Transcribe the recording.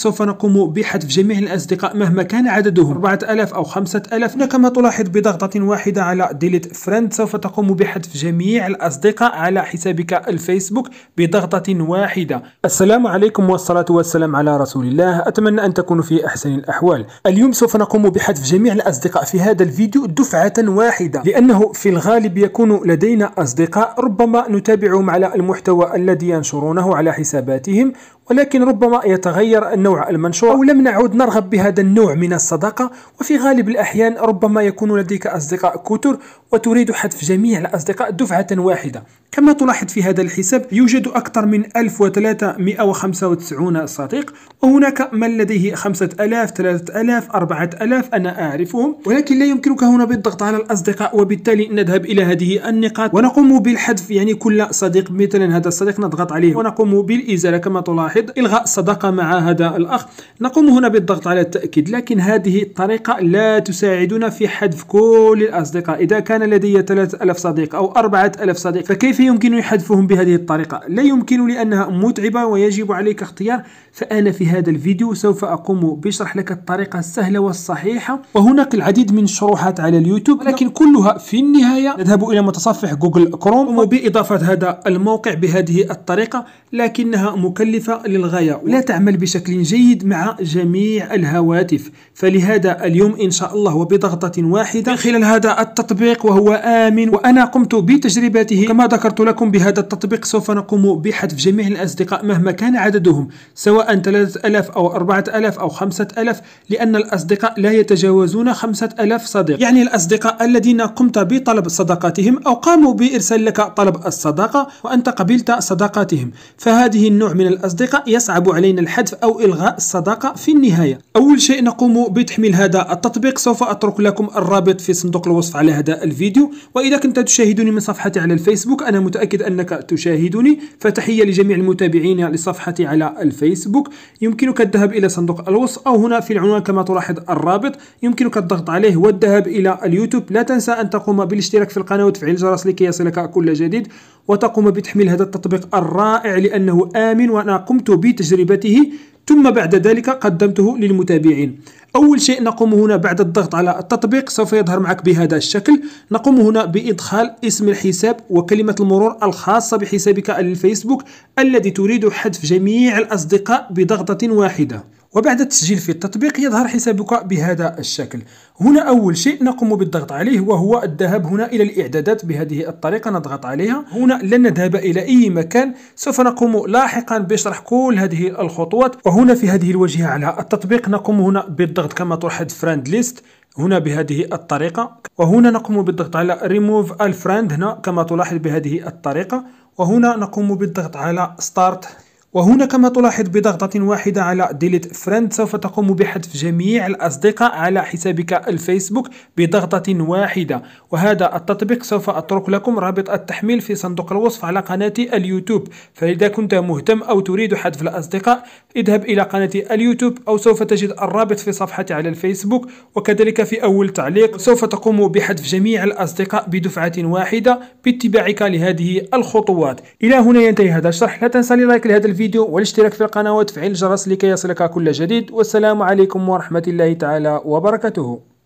سوف نقوم بحذف جميع الأصدقاء مهما كان عددهم 4000 أو 5000 كما تلاحظ بضغطة واحدة على ديليت فريند سوف تقوم بحذف جميع الأصدقاء على حسابك الفيسبوك بضغطة واحدة السلام عليكم والصلاة والسلام على رسول الله أتمنى أن تكونوا في أحسن الأحوال اليوم سوف نقوم بحذف جميع الأصدقاء في هذا الفيديو دفعة واحدة لأنه في الغالب يكون لدينا أصدقاء ربما نتابعهم على المحتوى الذي ينشرونه على حساباتهم ولكن ربما يتغير النوع المنشور أو لم نعد نرغب بهذا النوع من الصداقة وفي غالب الأحيان ربما يكون لديك أصدقاء كثر وتريد حذف جميع الأصدقاء دفعة واحدة كما تلاحظ في هذا الحساب يوجد أكثر من 1395 صديق وهناك من لديه 5000 3000 4000 أنا أعرفهم ولكن لا يمكنك هنا بالضغط على الأصدقاء وبالتالي نذهب إلى هذه النقاط ونقوم بالحذف يعني كل صديق مثلا هذا الصديق نضغط عليه ونقوم بالإزالة كما تلاحظ واحد إلغاء الصداقة مع هذا الأخ نقوم هنا بالضغط على التأكيد لكن هذه الطريقة لا تساعدنا في حذف كل الأصدقاء إذا كان لدي 3000 صديق أو 4000 صديق فكيف يمكن حذفهم بهذه الطريقة لا يمكن لأنها متعبة ويجب عليك اختيار فأنا في هذا الفيديو سوف أقوم بشرح لك الطريقة السهلة والصحيحة وهناك العديد من الشروحات على اليوتيوب لكن كلها في النهاية نذهب إلى متصفح جوجل كروم وبإضافة هذا الموقع بهذه الطريقة لكنها مكلفة للغاية ولا تعمل بشكل جيد مع جميع الهواتف فلهذا اليوم إن شاء الله وبضغطة واحدة من خلال هذا التطبيق وهو آمن وأنا قمت بتجربته كما ذكرت لكم بهذا التطبيق سوف نقوم بحذف جميع الأصدقاء مهما كان عددهم سواء 3000 أو 4000 أو 5000 لأن الأصدقاء لا يتجاوزون 5000 صديق يعني الأصدقاء الذين قمت بطلب صداقاتهم أو قاموا بإرسال لك طلب الصداقة وأنت قبلت صداقاتهم فهذه النوع من الأصدقاء يصعب علينا الحذف أو إلغاء الصداقة في النهاية أول شيء نقوم بتحميل هذا التطبيق سوف أترك لكم الرابط في صندوق الوصف على هذا الفيديو وإذا كنت تشاهدني من صفحتي على الفيسبوك أنا متأكد أنك تشاهدني فتحية لجميع المتابعين لصفحتي على الفيسبوك يمكنك الذهاب إلى صندوق الوصف أو هنا في العنوان كما تلاحظ الرابط يمكنك الضغط عليه والذهاب إلى اليوتيوب لا تنسى أن تقوم بالاشتراك في القناة وتفعيل الجرس لكي يصلك كل جديد وتقوم بتحميل هذا التطبيق الرائع لأنه آمن وأنا قمت بتجربته ثم بعد ذلك قدمته للمتابعين أول شيء نقوم هنا بعد الضغط على التطبيق سوف يظهر معك بهذا الشكل نقوم هنا بإدخال اسم الحساب وكلمة المرور الخاصة بحسابك الفيسبوك الذي تريد حذف جميع الأصدقاء بضغطة واحدة وبعد التسجيل في التطبيق يظهر حسابك بهذا الشكل هنا أول شيء نقوم بالضغط عليه وهو الذهاب هنا إلى الإعدادات بهذه الطريقة نضغط عليها هنا لن نذهب إلى أي مكان سوف نقوم لاحقا بشرح كل هذه الخطوات وهنا في هذه الواجهة على التطبيق نقوم هنا بالضغط كما تلاحظ فريند ليست هنا بهذه الطريقة وهنا نقوم بالضغط على ريموف الفريند هنا كما تلاحظ بهذه الطريقة وهنا نقوم بالضغط على ستارت وهنا كما تلاحظ بضغطة واحدة على ديليت فريند سوف تقوم بحذف جميع الأصدقاء على حسابك الفيسبوك بضغطة واحدة وهذا التطبيق سوف أترك لكم رابط التحميل في صندوق الوصف على قناة اليوتيوب فإذا كنت مهتم أو تريد حذف الأصدقاء اذهب إلى قناة اليوتيوب أو سوف تجد الرابط في صفحتي على الفيسبوك وكذلك في أول تعليق سوف تقوم بحذف جميع الأصدقاء بدفعة واحدة باتباعك لهذه الخطوات إلى هنا ينتهي هذا الشرح لا تنسى لايك لهذا الفيديو الفيديو والاشتراك في القناة وتفعيل الجرس لكي يصلك كل جديد والسلام عليكم ورحمة الله تعالى وبركاته